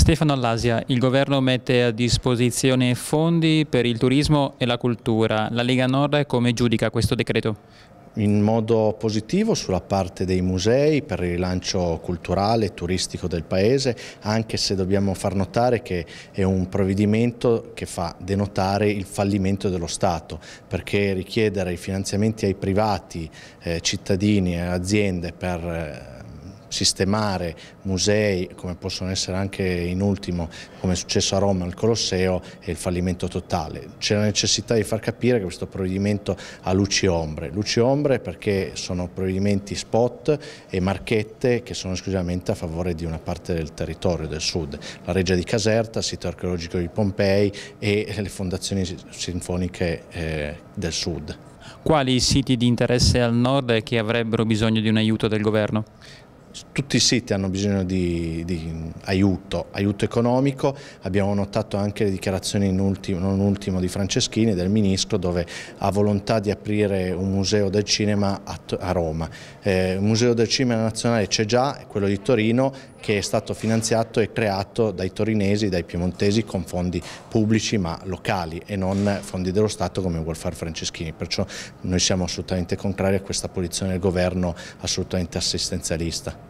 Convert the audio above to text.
Stefano Allasia, il governo mette a disposizione fondi per il turismo e la cultura. La Lega Nord come giudica questo decreto? in modo positivo sulla parte dei musei per il rilancio culturale e turistico del paese, anche se dobbiamo far notare che è un provvedimento che fa denotare il fallimento dello Stato, perché richiedere i finanziamenti ai privati, eh, cittadini e aziende per eh, sistemare musei come possono essere anche in ultimo come è successo a Roma il Colosseo è il fallimento totale. C'è la necessità di far capire che questo provvedimento ha luci ombre, luci ombre perché sono provvedimenti spot e marchette che sono esclusivamente a favore di una parte del territorio del sud, la Reggia di Caserta, il sito archeologico di Pompei e le fondazioni sinfoniche eh, del sud. Quali siti di interesse al nord che avrebbero bisogno di un aiuto del governo? tutti i siti hanno bisogno di, di, aiuto, aiuto economico, abbiamo notato anche le dichiarazioni in ultimo, non ultimo di Franceschini, del Ministro, dove ha volontà di aprire un museo del cinema a, a Roma. Eh, il museo del cinema nazionale c'è già, quello di Torino, che è stato finanziato e creato dai torinesi, dai piemontesi con fondi pubblici ma locali e non fondi dello Stato come vuol fare Franceschini, perciò noi siamo assolutamente contrari a questa posizione del governo assolutamente assistenzialista.